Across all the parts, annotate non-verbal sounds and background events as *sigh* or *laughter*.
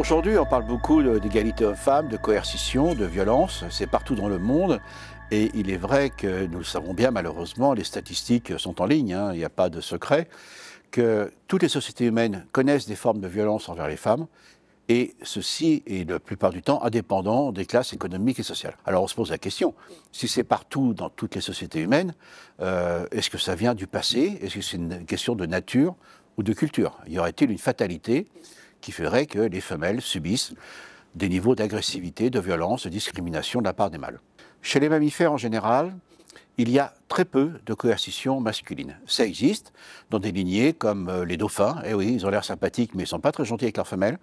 Aujourd'hui, on parle beaucoup d'égalité homme-femme, de coercition, de violence. C'est partout dans le monde. Et il est vrai que nous le savons bien, malheureusement, les statistiques sont en ligne, hein. il n'y a pas de secret, que toutes les sociétés humaines connaissent des formes de violence envers les femmes. Et ceci est la plupart du temps indépendant des classes économiques et sociales. Alors on se pose la question, si c'est partout dans toutes les sociétés humaines, euh, est-ce que ça vient du passé Est-ce que c'est une question de nature ou de culture Y aurait-il une fatalité qui ferait que les femelles subissent des niveaux d'agressivité, de violence, de discrimination de la part des mâles. Chez les mammifères en général, il y a très peu de coercition masculine. Ça existe dans des lignées comme euh, les dauphins, et eh oui, ils ont l'air sympathiques mais ils ne sont pas très gentils avec leurs femelles,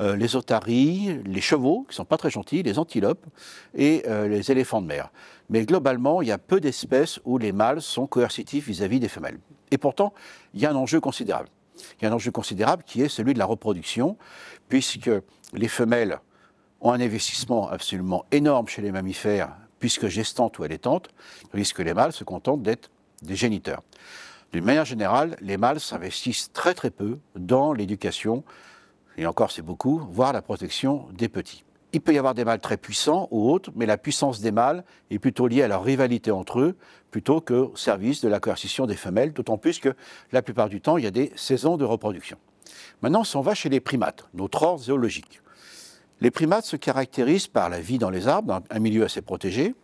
euh, les otaries, les chevaux qui ne sont pas très gentils, les antilopes et euh, les éléphants de mer. Mais globalement, il y a peu d'espèces où les mâles sont coercitifs vis à -vis des femelles. Et pourtant, il y a un enjeu considérable il y a un enjeu considérable qui est celui de la reproduction, puisque les femelles ont un investissement absolument énorme chez les mammifères, puisque gestantes ou allaitantes, tandis les mâles se contentent d'être des géniteurs. D'une manière générale, les mâles s'investissent très très peu dans l'éducation, et encore c'est beaucoup, voire la protection des petits. Il peut y avoir des mâles très puissants ou autres, mais la puissance des mâles est plutôt liée à leur rivalité entre eux plutôt qu'au service de la coercition des femelles, d'autant plus que la plupart du temps, il y a des saisons de reproduction. Maintenant, on va chez les primates, notre ordre zoologique, les primates se caractérisent par la vie dans les arbres, dans un milieu assez protégé,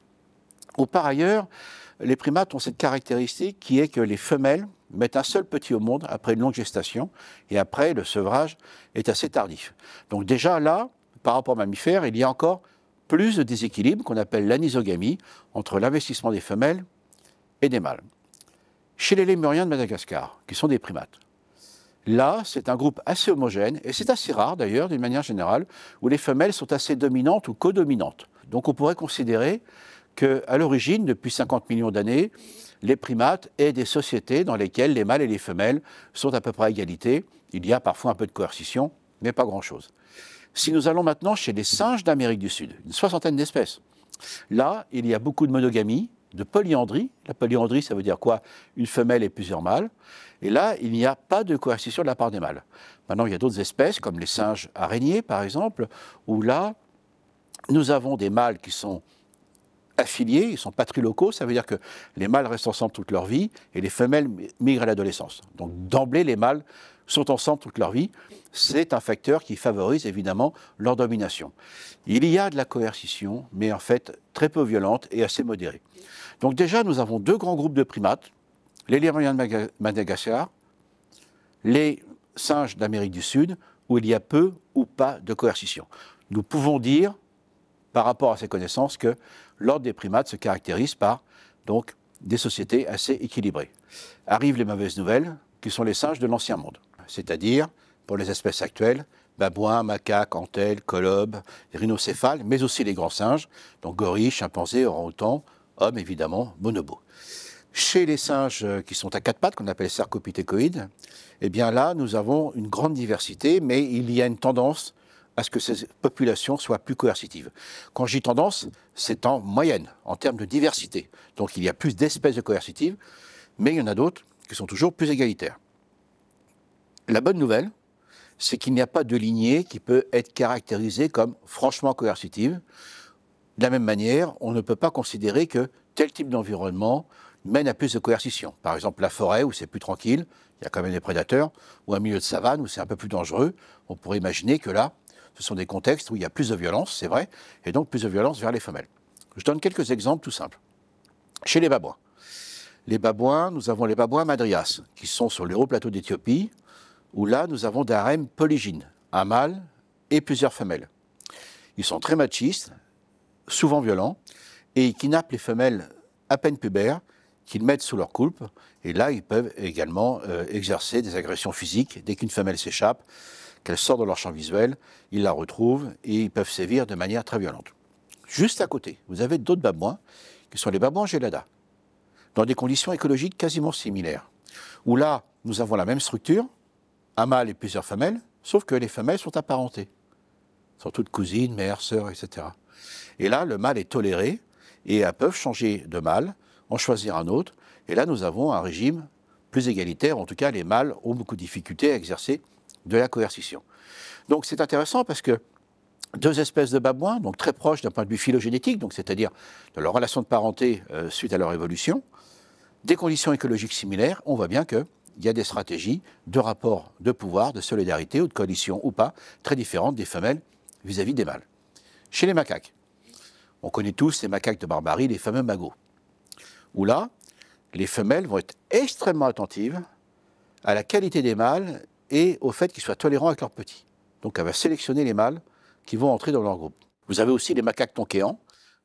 ou par ailleurs, les primates ont cette caractéristique qui est que les femelles mettent un seul petit au monde après une longue gestation, et après, le sevrage est assez tardif. Donc déjà là, par rapport aux mammifères, il y a encore plus de déséquilibre qu'on appelle l'anisogamie entre l'investissement des femelles et des mâles. Chez les lémuriens de Madagascar, qui sont des primates, là, c'est un groupe assez homogène, et c'est assez rare d'ailleurs, d'une manière générale, où les femelles sont assez dominantes ou codominantes. Donc on pourrait considérer qu'à l'origine, depuis 50 millions d'années, les primates aient des sociétés dans lesquelles les mâles et les femelles sont à peu près à égalité. Il y a parfois un peu de coercition, mais pas grand-chose. Si nous allons maintenant chez les singes d'Amérique du Sud, une soixantaine d'espèces, là, il y a beaucoup de monogamie, de polyandrie. La polyandrie, ça veut dire quoi Une femelle et plusieurs mâles. Et là, il n'y a pas de coercition de la part des mâles. Maintenant, il y a d'autres espèces, comme les singes araignées, par exemple, où là, nous avons des mâles qui sont affiliés, ils sont patrilocaux, ça veut dire que les mâles restent ensemble toute leur vie et les femelles migrent à l'adolescence. Donc d'emblée, les mâles sont ensemble toute leur vie, c'est un facteur qui favorise évidemment leur domination. Il y a de la coercition, mais en fait très peu violente et assez modérée. Donc déjà, nous avons deux grands groupes de primates, les lémuriens de Madagascar, les singes d'Amérique du Sud, où il y a peu ou pas de coercition. Nous pouvons dire, par rapport à ces connaissances, que l'ordre des primates se caractérise par donc, des sociétés assez équilibrées. Arrivent les mauvaises nouvelles, qui sont les singes de l'ancien monde c'est-à-dire pour les espèces actuelles, babouins, macaques, antelles, colobes, rhinocéphales, mais aussi les grands singes, donc gorilles, chimpanzés, orang-outans, hommes évidemment, bonobos. Chez les singes euh, qui sont à quatre pattes, qu'on appelle sarcopithécoïdes, eh bien là, nous avons une grande diversité, mais il y a une tendance à ce que ces populations soient plus coercitives. Quand j'y tendance, c'est en moyenne, en termes de diversité. Donc il y a plus d'espèces de coercitives, mais il y en a d'autres qui sont toujours plus égalitaires. La bonne nouvelle, c'est qu'il n'y a pas de lignée qui peut être caractérisée comme franchement coercitive. De la même manière, on ne peut pas considérer que tel type d'environnement mène à plus de coercition. Par exemple, la forêt, où c'est plus tranquille, il y a quand même des prédateurs, ou un milieu de savane, où c'est un peu plus dangereux. On pourrait imaginer que là, ce sont des contextes où il y a plus de violence, c'est vrai, et donc plus de violence vers les femelles. Je donne quelques exemples tout simples. Chez les babouins. Les babouins, nous avons les babouins madrias, qui sont sur les hauts plateaux d'Éthiopie, où là, nous avons des harems polygynes, un mâle et plusieurs femelles. Ils sont très machistes, souvent violents, et ils kidnappent les femelles à peine pubères, qu'ils mettent sous leur coupe, et là, ils peuvent également euh, exercer des agressions physiques. Dès qu'une femelle s'échappe, qu'elle sort de leur champ visuel, ils la retrouvent et ils peuvent sévir de manière très violente. Juste à côté, vous avez d'autres babouins, qui sont les babouins gelada, dans des conditions écologiques quasiment similaires, où là, nous avons la même structure, un mâle et plusieurs femelles, sauf que les femelles sont apparentées. sont toutes cousines, mères, sœurs, etc. Et là, le mâle est toléré et elles peuvent changer de mâle, en choisir un autre. Et là, nous avons un régime plus égalitaire. En tout cas, les mâles ont beaucoup de difficultés à exercer de la coercition. Donc, c'est intéressant parce que deux espèces de babouins, donc très proches d'un point de vue phylogénétique, donc c'est-à-dire de leur relation de parenté euh, suite à leur évolution, des conditions écologiques similaires, on voit bien que il y a des stratégies de rapport de pouvoir, de solidarité ou de coalition ou pas, très différentes des femelles vis-à-vis des mâles. Chez les macaques, on connaît tous les macaques de barbarie, les fameux magots, où là, les femelles vont être extrêmement attentives à la qualité des mâles et au fait qu'ils soient tolérants avec leurs petits. Donc elle va sélectionner les mâles qui vont entrer dans leur groupe. Vous avez aussi les macaques tonkéans,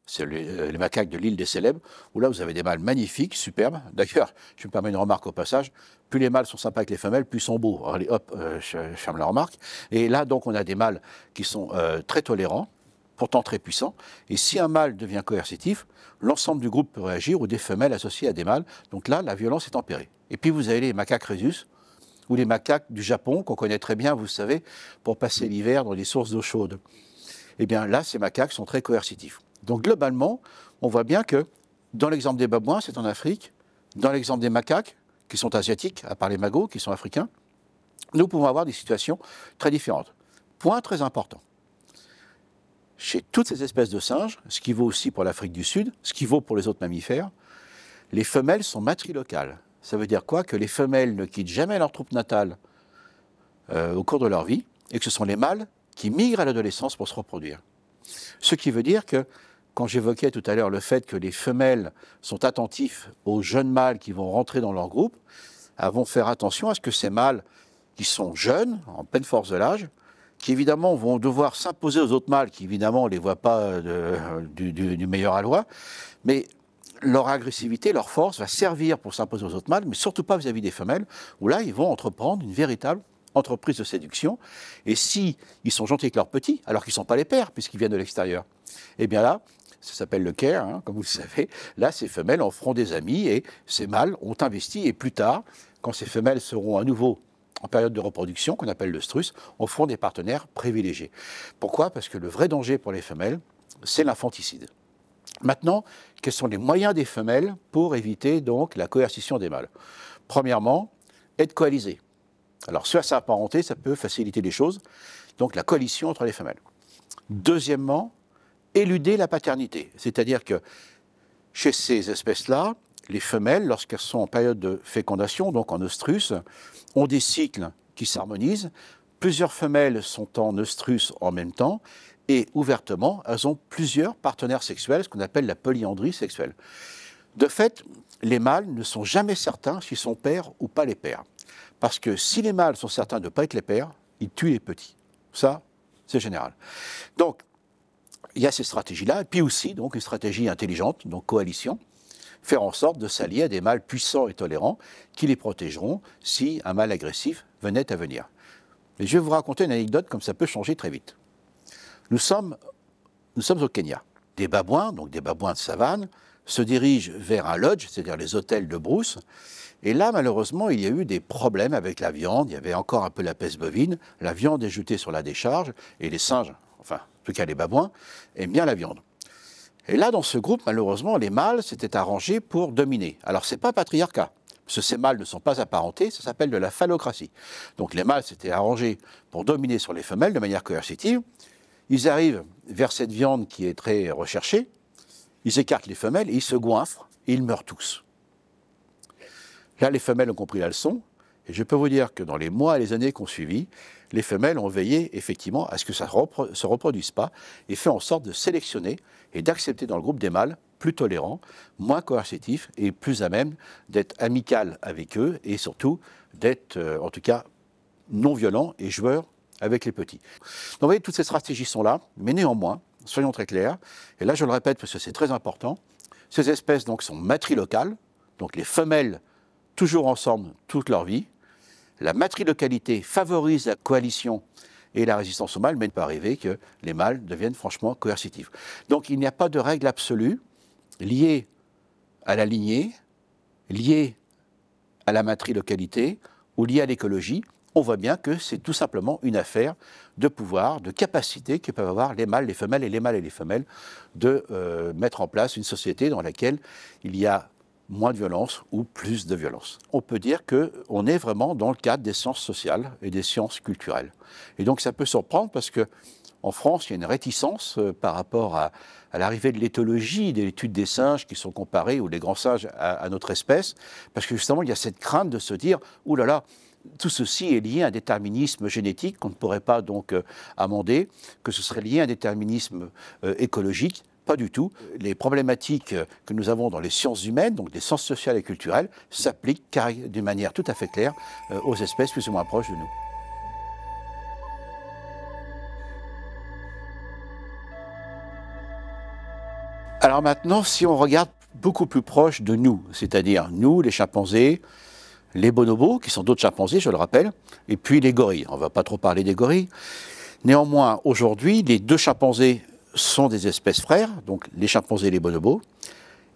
c'est euh, les, macaques de l'île des Célèbres, où là vous avez des mâles magnifiques, superbes. *laughs* D'ailleurs, je me permets une remarque au passage, plus les mâles sont sympas avec les femelles, plus ils sont beaux. Allez, hop, euh, je, ferme la remarque. Et là, donc, on a des mâles qui sont euh, très tolérants, pourtant très puissants. Et si un mâle devient coercitif, l'ensemble du groupe peut réagir, ou des femelles associées à des mâles. Donc là, la violence est tempérée. Et puis vous avez les macaques rhesus, ou les macaques du Japon, qu'on connaît très bien, vous savez, pour passer l'hiver dans des sources d'eau chaude. Eh bien là, ces macaques sont très coercitifs. Donc globalement, on voit bien que dans l'exemple des babouins, c'est en Afrique, dans l'exemple des macaques, qui sont asiatiques, à part les magots, qui sont africains, nous pouvons avoir des situations très différentes. Point très important. Chez toutes ces espèces de singes, ce qui vaut aussi pour l'Afrique du Sud, ce qui vaut pour les autres mammifères, les femelles sont matrilocales. Ça veut dire quoi Que les femelles ne quittent jamais leur troupe natale euh, au cours de leur vie, et que ce sont les mâles qui migrent à l'adolescence pour se reproduire. Ce qui veut dire que quand j'évoquais tout à l'heure le fait que les femelles sont attentifs aux jeunes mâles qui vont rentrer dans leur groupe, elles vont faire attention à ce que ces mâles qui sont jeunes, en pleine force de l'âge, qui évidemment vont devoir s'imposer aux autres mâles, qui évidemment ne les voient pas euh, du, meilleur à loi, mais leur agressivité, leur force va servir pour s'imposer aux autres mâles, mais surtout pas vis-à-vis des femelles, où là, ils vont entreprendre une véritable entreprise de séduction. Et si ils sont gentils avec leurs petits, alors qu'ils ne sont pas les pères, puisqu'ils viennent de l'extérieur, eh bien là, ça s'appelle le care, hein, comme vous le savez. Là, ces femelles en feront des amis et ces mâles ont investi. Et plus tard, quand ces femelles seront à nouveau en période de reproduction, qu'on appelle le strus, en feront des partenaires privilégiés. Pourquoi Parce que le vrai danger pour les femelles, c'est l'infanticide. Maintenant, quels sont les moyens des femelles pour éviter donc la coercition des mâles Premièrement, être coalisées. Alors, sa s'apparenter, ça peut faciliter les choses. Donc, la coalition entre les femelles. Deuxièmement, éluder la paternité. C'est-à-dire que chez ces espèces-là, les femelles, lorsqu'elles sont en période de fécondation, donc en oestrus, ont des cycles qui s'harmonisent. Plusieurs femelles sont en oestrus en même temps et ouvertement, elles ont plusieurs partenaires sexuels, ce qu'on appelle la polyandrie sexuelle. De fait, les mâles ne sont jamais certains s'ils sont pères ou pas les pères. Parce que si les mâles sont certains de ne pas être les pères, ils tuent les petits. Ça, c'est général. Donc, il y a ces stratégies-là, et puis aussi donc une stratégie intelligente, donc coalition, faire en sorte de s'allier à des mâles puissants et tolérants qui les protégeront si un mâle agressif venait à venir. mais je vais vous raconter une anecdote comme ça peut changer très vite. Nous sommes, nous sommes au Kenya. Des babouins, donc des babouins de savane, se dirigent vers un lodge, c'est-à-dire les hôtels de brousse. Et là, malheureusement, il y a eu des problèmes avec la viande. Il y avait encore un peu la peste bovine. La viande est jetée sur la décharge et les singes, enfin, tout cas, les babouins, aiment bien la viande. Et là, dans ce groupe, malheureusement, les mâles s'étaient arrangés pour dominer. Alors, ce n'est pas patriarcat, parce que ces mâles ne sont pas apparentés, ça s'appelle de la phallocratie. Donc, les mâles s'étaient arrangés pour dominer sur les femelles de manière coercitive. Ils arrivent vers cette viande qui est très recherchée, ils écartent les femelles, et ils se goinfrent, ils meurent tous. Là, les femelles ont compris la leçon, et je peux vous dire que dans les mois et les années qui ont suivi, les femelles ont veillé effectivement à ce que ça ne se reproduise pas et fait en sorte de sélectionner et d'accepter dans le groupe des mâles plus tolérants, moins coercitifs et plus à même d'être amical avec eux et surtout d'être euh, en tout cas non violents et joueurs avec les petits. Donc vous voyez, toutes ces stratégies sont là, mais néanmoins, soyons très clairs, et là je le répète parce que c'est très important, ces espèces donc sont matrilocales, donc les femelles toujours ensemble toute leur vie, la matrilocalité favorise la coalition et la résistance aux mâles, mais ne peut arriver que les mâles deviennent franchement coercitifs. Donc il n'y a pas de règle absolue liée à la lignée, liée à la matrilocalité ou liée à l'écologie. On voit bien que c'est tout simplement une affaire de pouvoir, de capacité que peuvent avoir les mâles, les femelles et les mâles et les femelles de euh, mettre en place une société dans laquelle il y a moins de violence ou plus de violence. On peut dire qu'on est vraiment dans le cadre des sciences sociales et des sciences culturelles. Et donc ça peut surprendre parce que en France, il y a une réticence euh, par rapport à, l'arrivée de l'éthologie, de l'étude des singes qui sont comparés, ou les grands singes, à, notre espèce, parce que justement, il y a cette crainte de se dire, ouh là là, tout ceci est lié à un déterminisme génétique qu'on ne pourrait pas donc euh, amender, que ce serait lié à un déterminisme euh, écologique, pas du tout. Les problématiques que nous avons dans les sciences humaines, donc des sciences sociales et culturelles, s'appliquent d'une manière tout à fait claire euh, aux espèces plus ou moins proches de nous. Alors maintenant, si on regarde beaucoup plus proche de nous, c'est-à-dire nous, les chimpanzés, les bonobos, qui sont d'autres chimpanzés, je le rappelle, et puis les gorilles. On ne va pas trop parler des gorilles. Néanmoins, aujourd'hui, les deux chimpanzés sont des espèces frères, donc les chimpanzés et les bonobos,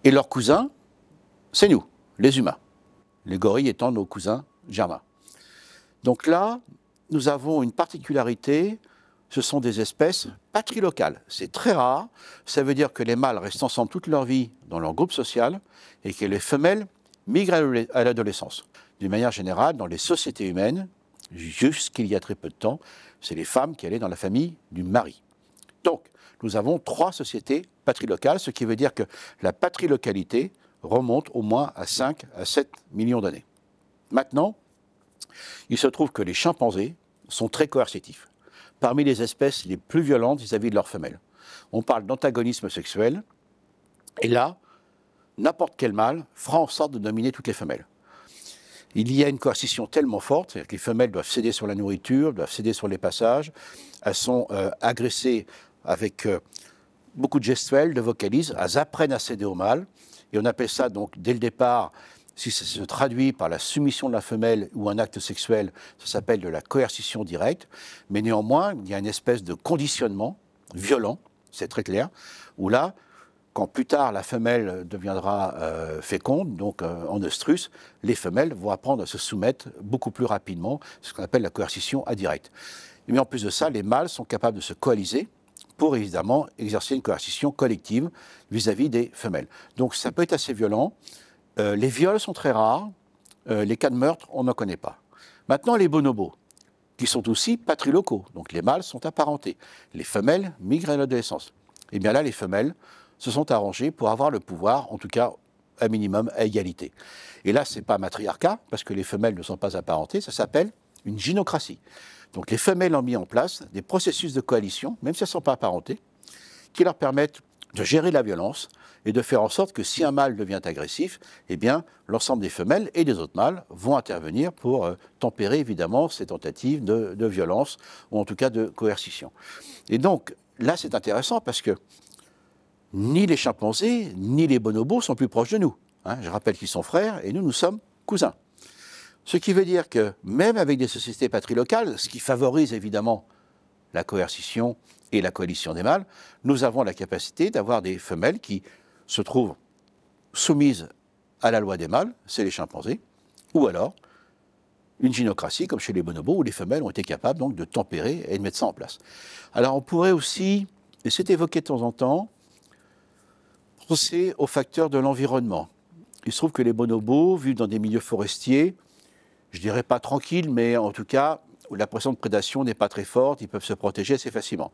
et leurs cousins, c'est nous, les humains. Les gorilles étant nos cousins germains. Donc là, nous avons une particularité, ce sont des espèces patrilocales. C'est très rare, ça veut dire que les mâles restent ensemble toute leur vie dans leur groupe social et que les femelles migrent à l'adolescence. D'une manière générale, dans les sociétés humaines, jusqu'il y a très peu de temps, c'est les femmes qui allaient dans la famille du mari. Donc, nous avons trois sociétés patrilocales, ce qui veut dire que la patrilocalité remonte au moins à 5 à 7 millions d'années. Maintenant, il se trouve que les chimpanzés sont très coercitifs, parmi les espèces les plus violentes vis-à-vis de leurs femelles. On parle d'antagonisme sexuel, et là, n'importe quel mâle fera en sorte de dominer toutes les femelles. Il y a une coercition tellement forte, c'est-à-dire que les femelles doivent céder sur la nourriture, doivent céder sur les passages, elles sont euh, agressées avec euh, beaucoup de gestuelles, de vocalises. Elles apprennent à céder au mâle. Et on appelle ça, donc, dès le départ, si ça se traduit par la soumission de la femelle ou un acte sexuel, ça s'appelle de la coercition directe. Mais néanmoins, il y a une espèce de conditionnement violent, c'est très clair, où là, quand plus tard la femelle deviendra euh, féconde, donc euh, en oestrus, les femelles vont apprendre à se soumettre beaucoup plus rapidement, ce qu'on appelle la coercition indirecte. Mais en plus de ça, les mâles sont capables de se coaliser, pour évidemment exercer une coercition collective vis-à-vis des femelles. Donc ça peut être assez violent. Euh, les viols sont très rares. Euh, les cas de meurtre, on n'en connaît pas. Maintenant, les bonobos, qui sont aussi patrilocaux, donc les mâles sont apparentés. Les femelles migrent à l'adolescence. Et eh bien là, les femelles se sont arrangées pour avoir le pouvoir, en tout cas un minimum à égalité. Et là, ce n'est pas matriarcat, parce que les femelles ne sont pas apparentées, ça s'appelle une gynocratie. Donc les femelles ont mis en place des processus de coalition, même si elles ne sont pas apparentées, qui leur permettent de gérer la violence et de faire en sorte que si un mâle devient agressif, eh bien, l'ensemble des femelles et des autres mâles vont intervenir pour euh, tempérer évidemment ces tentatives de, violence ou en tout cas de coercition. Et donc là, c'est intéressant parce que ni les chimpanzés ni les bonobos sont plus proches de nous. Hein. Je rappelle qu'ils sont frères et nous, nous sommes cousins. Ce qui veut dire que même avec des sociétés patrilocales, ce qui favorise évidemment la coercition et la coalition des mâles, nous avons la capacité d'avoir des femelles qui se trouvent soumises à la loi des mâles, c'est les chimpanzés, ou alors une gynocratie comme chez les bonobos où les femelles ont été capables donc de tempérer et de mettre ça en place. Alors on pourrait aussi, et c'est évoqué de temps en temps, penser aux facteurs de l'environnement. Il se trouve que les bonobos vus dans des milieux forestiers je dirais pas tranquille, mais en tout cas, la pression de prédation n'est pas très forte, ils peuvent se protéger assez facilement.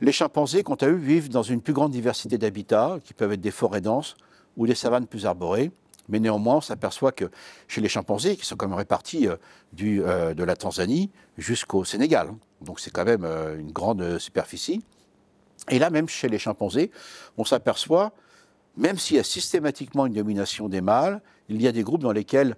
Les chimpanzés, quant à eux, vivent dans une plus grande diversité d'habitats, qui peuvent être des forêts denses ou des savanes plus arborées. Mais néanmoins, on s'aperçoit que chez les chimpanzés, qui sont quand même répartis euh, du, euh, de la Tanzanie jusqu'au Sénégal, hein. donc c'est quand même euh, une grande superficie. Et là, même chez les chimpanzés, on s'aperçoit, même s'il y a systématiquement une domination des mâles, il y a des groupes dans lesquels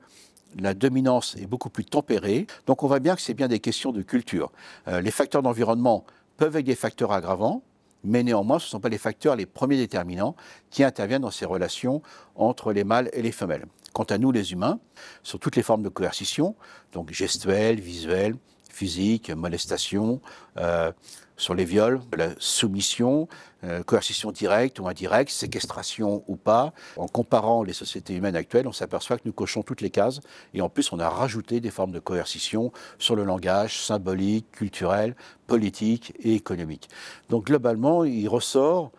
la dominance est beaucoup plus tempérée. Donc on voit bien que c'est bien des questions de culture. Euh, les facteurs d'environnement peuvent être des facteurs aggravants, mais néanmoins, ce ne sont pas les facteurs les premiers déterminants qui interviennent dans ces relations entre les mâles et les femelles. Quant à nous, les humains, sur toutes les formes de coercition, donc gestuelle, visuelle, physique, molestation, euh, sur les viols, la soumission, euh, coercition directe ou indirecte, séquestration ou pas. En comparant les sociétés humaines actuelles, on s'aperçoit que nous cochons toutes les cases et en plus on a rajouté des formes de coercition sur le langage symbolique, culturel, politique et économique. Donc globalement, il ressort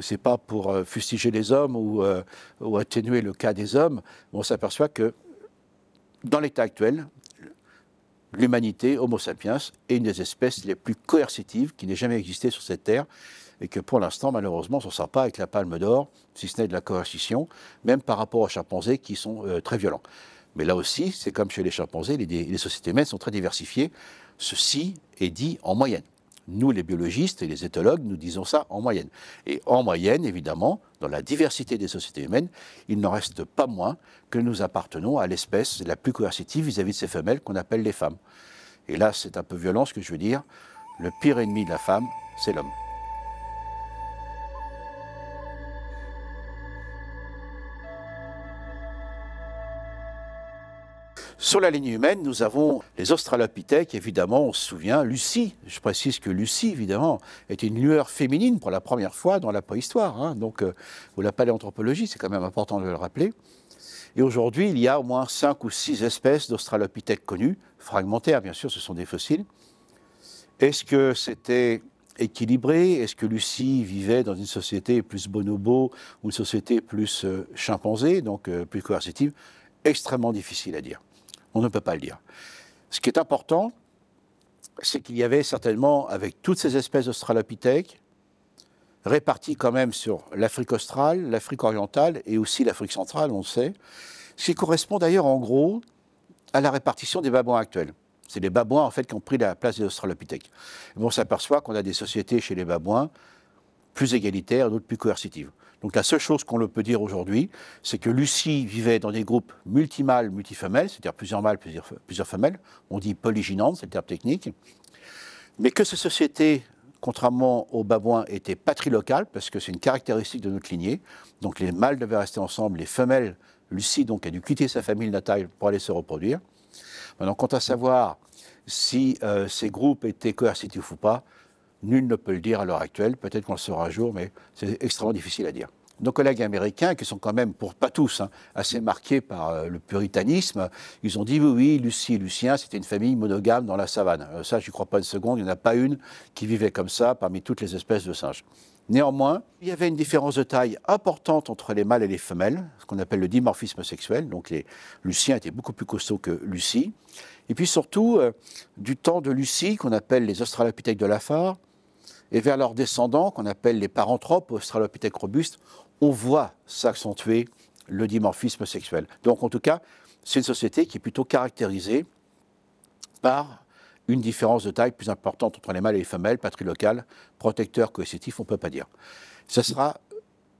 c'est pas pour euh, fustiger les hommes euh, ou, atténuer le cas des hommes, on s'aperçoit que dans l'état actuel, l'humanité, Homo sapiens, est une des espèces les plus coercitives qui n'ait jamais existé sur cette terre et que pour l'instant, malheureusement, on ne sort pas avec la palme d'or, si ce n'est de la coercition, même par rapport aux chimpanzés qui sont euh, très violents. Mais là aussi, c'est comme chez les chimpanzés, les, sociétés mêmes sont très diversifiées. Ceci est dit en moyenne. Nous, les biologistes et les éthologues, nous disons ça en moyenne. Et en moyenne, évidemment, dans la diversité des sociétés humaines, il n'en reste pas moins que nous appartenons à l'espèce la plus coercitive vis-à-vis de ces femelles qu'on appelle les femmes. Et là, c'est un peu violent ce que je veux dire. Le pire ennemi de la femme, c'est l'homme. Sur la ligne humaine, nous avons les australopithèques, évidemment, on se souvient, Lucie, je précise que Lucie, évidemment, est une lueur féminine pour la première fois dans la préhistoire, hein, donc, euh, ou la paléanthropologie, c'est quand même important de le rappeler. Et aujourd'hui, il y a au moins cinq ou six espèces d'australopithèques connues, fragmentaires bien sûr, ce sont des fossiles. Est-ce que c'était équilibré Est-ce que Lucie vivait dans une société plus bonobo ou une société plus euh, chimpanzé, donc euh, plus coercitive Extrêmement difficile à dire. On ne peut pas le dire. Ce qui est important, c'est qu'il y avait certainement, avec toutes ces espèces d'australopithèques, réparties quand même sur l'Afrique australe, l'Afrique orientale et aussi l'Afrique centrale, on le sait, ce qui correspond d'ailleurs en gros à la répartition des babouins actuels. C'est les babouins en fait qui ont pris la place des australopithèques. on s'aperçoit qu'on a des sociétés chez les babouins plus égalitaires, d'autres plus coercitives. Donc la seule chose qu'on peut dire aujourd'hui, c'est que Lucie vivait dans des groupes multimâles, multifemelles, c'est-à-dire plusieurs mâles, plusieurs, femelles. On dit polygynantes, c'est le terme technique. Mais que ces sociétés, contrairement aux babouins, étaient patrilocales, parce que c'est une caractéristique de notre lignée. Donc les mâles devaient rester ensemble, les femelles, Lucie donc a dû quitter sa famille natale pour aller se reproduire. Maintenant, quant à savoir si euh, ces groupes étaient coercitifs ou pas, Nul ne peut le dire à l'heure actuelle, peut-être qu'on le saura un jour, mais c'est extrêmement difficile à dire. Nos collègues américains, qui sont quand même, pour pas tous, hein, assez marqués par euh, le puritanisme, ils ont dit oui, Lucie et Lucien, c'était une famille monogame dans la savane. Euh, ça, ça, n'y crois pas une seconde, il n'y en a pas une qui vivait comme ça parmi toutes les espèces de singes. Néanmoins, il y avait une différence de taille importante entre les mâles et les femelles, ce qu'on appelle le dimorphisme sexuel. Donc, les... Luciens étaient beaucoup plus costauds que Lucie. Et puis surtout, euh, du temps de Lucie, qu'on appelle les Australopithèques de la et vers leurs descendants, qu'on appelle les paranthropes, australopithèques robustes, on voit s'accentuer le dimorphisme sexuel. Donc en tout cas, c'est une société qui est plutôt caractérisée par une différence de taille plus importante entre les mâles et les femelles, patrie locale, protecteur, coercitif, on ne peut pas dire. Ça sera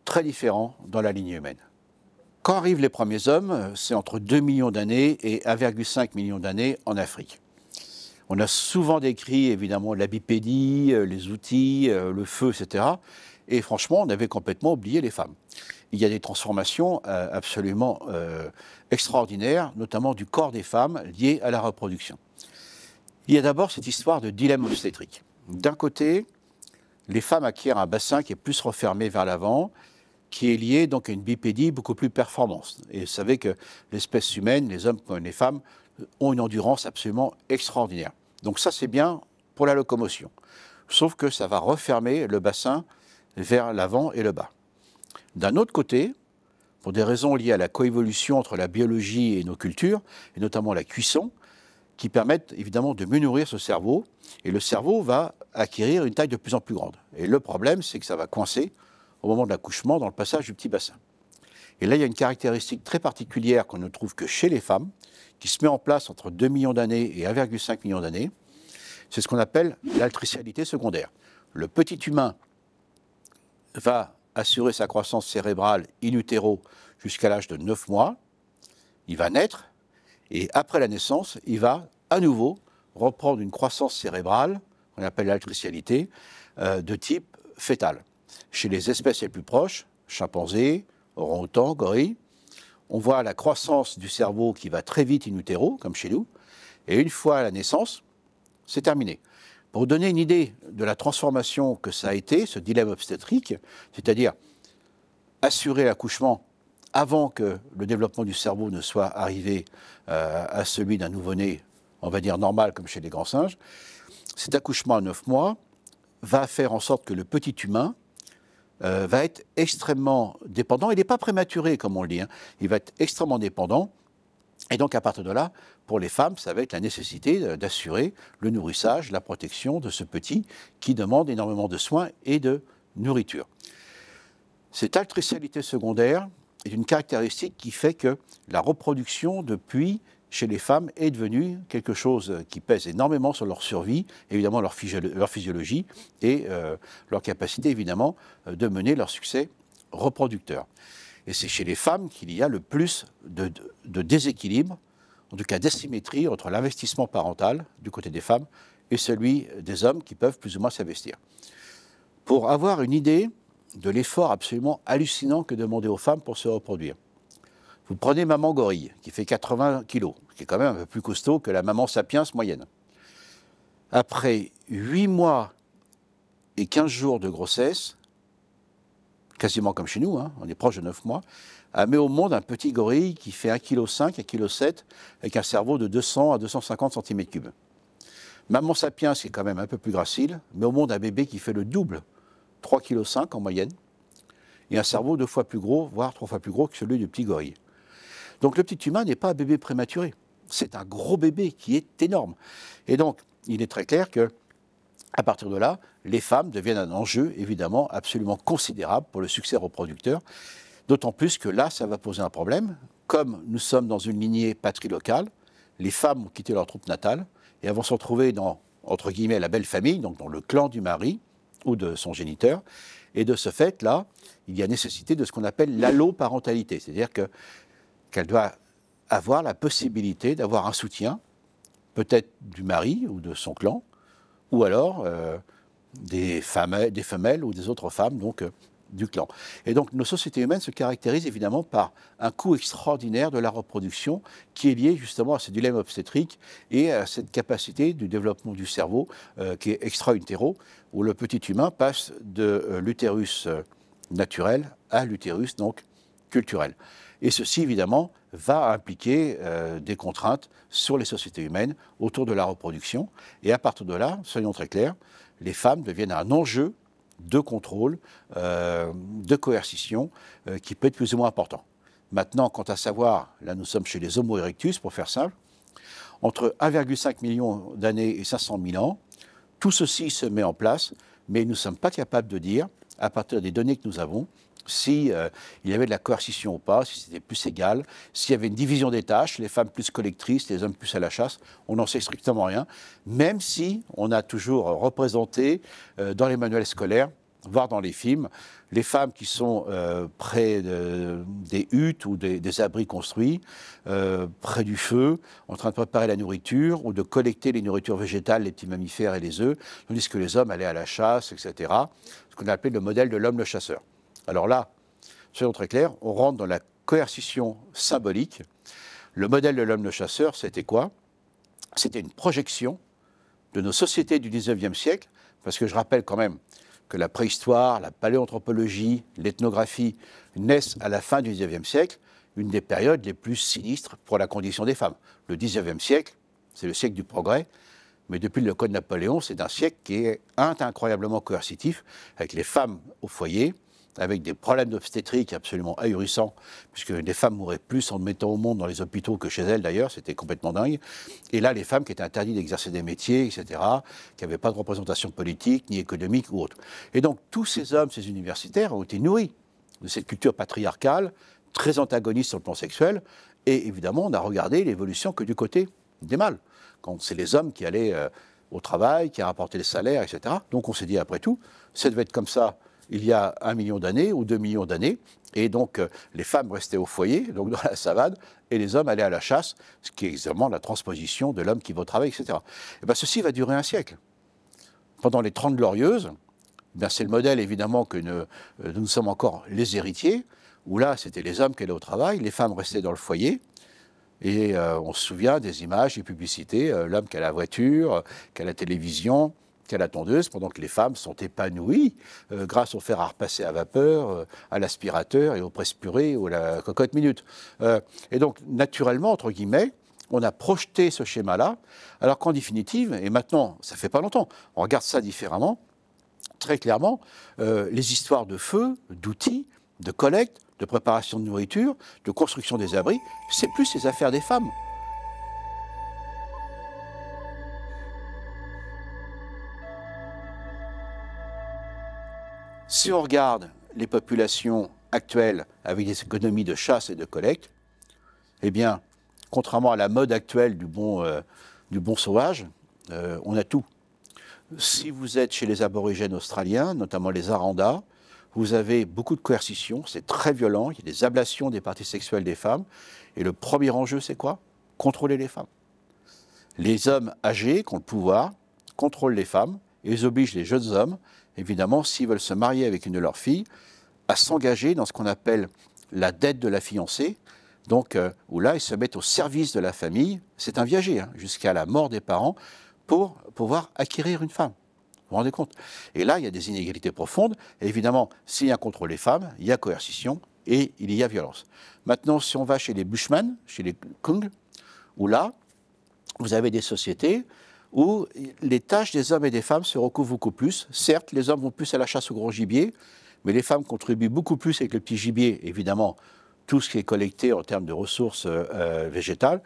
très différent dans la lignée humaine. Quand arrivent les premiers hommes, c'est entre 2 millions d'années et 1,5 million d'années en Afrique. On a souvent décrit évidemment la bipédie, euh, les outils, euh, le feu, etc. Et franchement, on avait complètement oublié les femmes. Il y a des transformations euh, absolument extraordinaires, notamment du corps des femmes liées à la reproduction. Il y a d'abord cette histoire de dilemme obstétrique. D'un côté, les femmes acquièrent un bassin qui est plus refermé vers l'avant, qui est lié donc à une bipédie beaucoup plus performante. Et vous savez que l'espèce humaine, les hommes comme les femmes, ont une endurance absolument extraordinaire. Donc ça, c'est bien pour la locomotion. Sauf que ça va refermer le bassin vers l'avant et le bas. D'un autre côté, pour des raisons liées à la coévolution entre la biologie et nos cultures, et notamment la cuisson, qui permettent évidemment de mieux nourrir ce cerveau, et le cerveau va acquérir une taille de plus en plus grande. Et le problème, c'est que ça va coincer au moment de l'accouchement dans le passage du petit bassin. Et là, il y a une caractéristique très particulière qu'on ne trouve que chez les femmes, qui se met en place entre 2 millions d'années et 1,5 million d'années. C'est ce qu'on appelle l'altricialité secondaire. Le petit humain va assurer sa croissance cérébrale in utero jusqu'à l'âge de 9 mois. Il va naître et après la naissance, il va à nouveau reprendre une croissance cérébrale, qu'on appelle l'altricialité, euh, de type fœtal. Chez les espèces les plus proches, chimpanzés, orang-outans, gorilles, on voit la croissance du cerveau qui va très vite in utero, comme chez nous, et une fois la naissance, c'est terminé. Pour donner une idée de la transformation que ça a été, ce dilemme obstétrique, c'est-à-dire assurer l'accouchement avant que le développement du cerveau ne soit arrivé euh, à celui d'un nouveau-né, on va dire normal comme chez les grands singes, cet accouchement à 9 mois va faire en sorte que le petit humain euh, va être extrêmement dépendant. Il n'est pas prématuré, comme on le dit. Hein. Il va être extrêmement dépendant. Et donc, à partir de là, pour les femmes, ça va être la nécessité euh, d'assurer le nourrissage, la protection de ce petit qui demande énormément de soins et de nourriture. Cette altricialité secondaire est une caractéristique qui fait que la reproduction depuis chez les femmes est devenu quelque chose qui pèse énormément sur leur survie, évidemment leur, physiologie et euh, leur capacité évidemment euh, de mener leur succès reproducteur. Et c'est chez les femmes qu'il y a le plus de, déséquilibre, en tout cas d'asymétrie entre l'investissement parental du côté des femmes et celui des hommes qui peuvent plus ou moins s'investir. Pour avoir une idée de l'effort absolument hallucinant que demander aux femmes pour se reproduire, vous prenez maman gorille, qui fait 80 kilos, qui est quand même un peu plus costaud que la maman sapiens moyenne. Après 8 mois et 15 jours de grossesse, quasiment comme chez nous, hein, on est proche de 9 mois, elle met au monde un petit gorille qui fait 1,5 kg, 1,7 kg, avec un cerveau de 200 à 250 cm3. Maman sapiens, qui est quand même un peu plus gracile, met au monde un bébé qui fait le double, 3,5 kg en moyenne, et un cerveau deux fois plus gros, voire trois fois plus gros que celui du petit gorille. Donc le petit humain n'est pas un bébé prématuré. C'est un gros bébé qui est énorme. Et donc, il est très clair que, à partir de là, les femmes deviennent un enjeu, évidemment, absolument considérable pour le succès reproducteur. D'autant plus que là, ça va poser un problème. Comme nous sommes dans une lignée patrilocale, les femmes ont quitté leur troupe natale et vont se retrouver dans, entre guillemets, la belle famille, donc dans le clan du mari ou de son géniteur. Et de ce fait, là, il y a nécessité de ce qu'on appelle l'alloparentalité, c'est-à-dire que elle doit avoir la possibilité d'avoir un soutien, peut-être du mari ou de son clan, ou alors euh, des, femelles, ou des autres femmes euh, du clan. Et donc nos sociétés humaines se caractérisent évidemment par un coût extraordinaire de la reproduction qui est lié justement à ces dilemmes obstétriques et à cette capacité du développement du cerveau euh, qui est extra-utéro, où le petit humain passe de l'utérus naturel à l'utérus donc culturel. Et ceci, évidemment, va impliquer euh, des contraintes sur les sociétés humaines autour de la reproduction. Et à partir de là, soyons très clairs, les femmes deviennent un enjeu de contrôle, euh, de coercition, euh, qui peut être plus ou moins important. Maintenant, quant à savoir, là nous sommes chez les Homo erectus, pour faire simple, entre 1,5 million d'années et 500 000 ans, tout ceci se met en place, mais nous ne sommes pas capables de dire, à partir des données que nous avons, si euh, il y avait de la coercition ou pas, si c'était plus égal, s'il y avait une division des tâches, les femmes plus collectrices, les hommes plus à la chasse, on n'en sait strictement rien, même si on a toujours représenté euh, dans les manuels scolaires voire dans les films, les femmes qui sont euh, près des huttes ou des, abris construits, près du feu, en train de préparer la nourriture ou de collecter les nourritures végétales, les petits mammifères et les œufs, tandis que les hommes allaient à la chasse, etc. Ce qu'on a appelé le modèle de l'homme le chasseur. Alors là, soyons très clairs, on rentre dans la coercition symbolique. Le modèle de l'homme de chasseur, c'était quoi C'était une projection de nos sociétés du 19e siècle, parce que je rappelle quand même que la préhistoire, la paléanthropologie, l'ethnographie naissent à la fin du 19e siècle, une des périodes les plus sinistres pour la condition des femmes. Le 19e siècle, c'est le siècle du progrès, mais depuis le Code Napoléon, c'est un siècle qui est incroyablement coercitif, avec les femmes au foyer, avec des problèmes d'obstétrique absolument ahurissants, puisque les femmes mouraient plus en mettant au monde dans les hôpitaux que chez elles d'ailleurs, c'était complètement dingue. Et là, les femmes qui étaient interdites d'exercer des métiers, etc., qui n'avaient pas de représentation politique, ni économique ou autre. Et donc tous ces hommes, ces universitaires, ont été nourris de cette culture patriarcale, très antagoniste sur le plan sexuel, et évidemment, on a regardé l'évolution que du côté des mâles, quand c'est les hommes qui allaient euh, au travail, qui rapportaient les salaires, etc. Donc on s'est dit, après tout, ça devait être comme ça il y a un million d'années ou deux millions d'années. Et donc, euh, les femmes restaient au foyer, donc dans la savane, et les hommes allaient à la chasse, ce qui est exactement la transposition de l'homme qui va au travail, etc. Et eh ben, ceci va durer un siècle. Pendant les Trente Glorieuses, eh ben, c'est le modèle évidemment que euh, nous, sommes encore les héritiers, où là, c'était les hommes qui allaient au travail, les femmes restaient dans le foyer. Et euh, on se souvient des images, des publicités, l'homme qui a la voiture, qui a la télévision, qu'à la tondeuse, pendant que les femmes sont épanouies euh, grâce au fer à repasser à vapeur, euh, à l'aspirateur et au presse-purée ou à la cocotte minute. Euh, et donc, naturellement, entre guillemets, on a projeté ce schéma-là, alors qu'en définitive, et maintenant, ça fait pas longtemps, on regarde ça différemment, très clairement, les histoires de feu, d'outils, de collecte, de préparation de nourriture, de construction des abris, c'est plus les affaires des femmes. Si on regarde les populations actuelles avec des économies de chasse et de collecte, eh bien, contrairement à la mode actuelle du bon, euh, du bon sauvage, euh, on a tout. Si vous êtes chez les aborigènes australiens, notamment les Arandas, vous avez beaucoup de coercition, c'est très violent, il y a des ablations des parties sexuelles des femmes, et le premier enjeu, c'est quoi Contrôler les femmes. Les hommes âgés qui ont le pouvoir contrôlent les femmes, et ils obligent les jeunes hommes évidemment, s'ils veulent se marier avec une de leurs filles, à s'engager dans ce qu'on appelle la dette de la fiancée, donc euh, où là, ils se mettent au service de la famille, c'est un viager, hein, jusqu'à la mort des parents, pour pouvoir acquérir une femme. Vous vous rendez compte Et là, il y a des inégalités profondes. évidemment, s'il y a un contrôle des femmes, il y a coercition et il y a violence. Maintenant, si on va chez les Bushman, chez les Kung, où là, vous avez des sociétés où les tâches des hommes et des femmes se recouvrent beaucoup plus. Certes, les hommes vont plus à la chasse au gros gibier, mais les femmes contribuent beaucoup plus avec le petit gibier, évidemment, tout ce qui est collecté en termes de ressources euh, euh, végétales,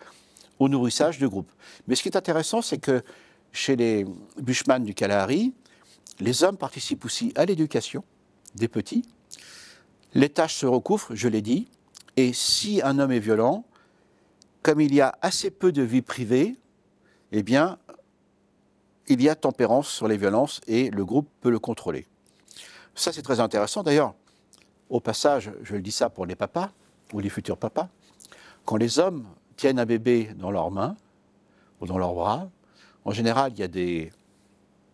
au nourrissage du groupe. Mais ce qui est intéressant, c'est que chez les bushman du Kalahari, les hommes participent aussi à l'éducation des petits. Les tâches se recouvrent, je l'ai dit, et si un homme est violent, comme il y a assez peu de vie privée, eh bien, il y a tempérance sur les violences et le groupe peut le contrôler. Ça, c'est très intéressant. D'ailleurs, au passage, je le dis ça pour les papas ou les futurs papas, quand les hommes tiennent un bébé dans leurs mains ou dans leurs bras, en général, il y a des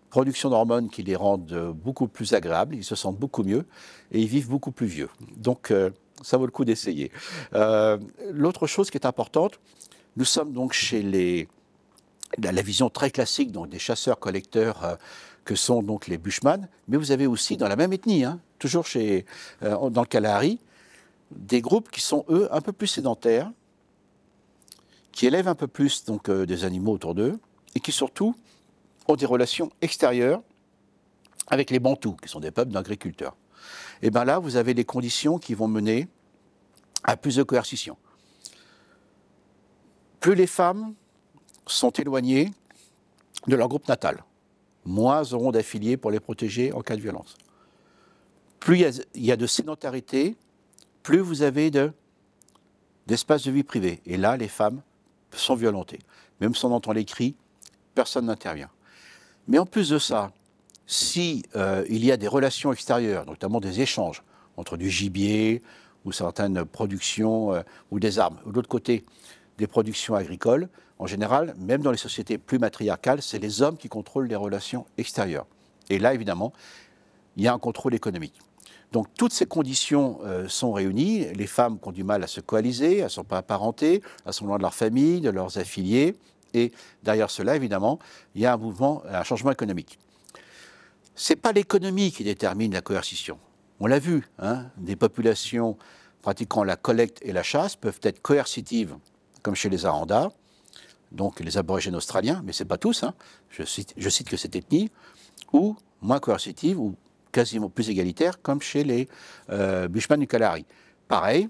productions d'hormones qui les rendent euh, beaucoup plus agréables, ils se sentent beaucoup mieux et ils vivent beaucoup plus vieux. Donc euh, ça vaut le coup d'essayer. Euh, l'autre chose qui est importante, nous sommes donc chez les la, vision très classique donc, des chasseurs-collecteurs euh, que sont donc les bushman, mais vous avez aussi dans la même ethnie, hein, toujours chez, euh, dans le Kalahari, des groupes qui sont eux un peu plus sédentaires, qui élèvent un peu plus donc, euh, des animaux autour d'eux, et qui surtout ont des relations extérieures avec les Bantous, qui sont des peuples d'agriculteurs. Et eh bien là, vous avez des conditions qui vont mener à plus de coercition. Plus les femmes sont éloignés de leur groupe natal. Moins auront d'affiliés pour les protéger en cas de violence. Plus il y, a de sédentarité, plus vous avez d'espace de, vie privée. Et là, les femmes sont violentées. Même si on entend les cris, personne n'intervient. Mais en plus de ça, si euh, il y a des relations extérieures, notamment des échanges entre du gibier ou certaines productions euh, ou des armes, ou de l'autre côté, des productions agricoles. En général, même dans les sociétés plus matriarcales, c'est les hommes qui contrôlent les relations extérieures. Et là, évidemment, il y a un contrôle économique. Donc toutes ces conditions euh, sont réunies. Les femmes ont du mal à se coaliser, elles ne sont pas apparentées, elles sont loin de leur famille, de leurs affiliés. Et derrière cela, évidemment, il y a un mouvement, un changement économique. Ce n'est pas l'économie qui détermine la coercition. On l'a vu, hein. des populations pratiquant la collecte et la chasse peuvent être coercitives comme chez les Aranda, donc les aborigènes australiens, mais ce n'est pas tous, hein. je, cite, que cette ethnie, ou moins coercitive, ou quasiment plus égalitaire, comme chez les euh, Bushman du Kalahari. Pareil,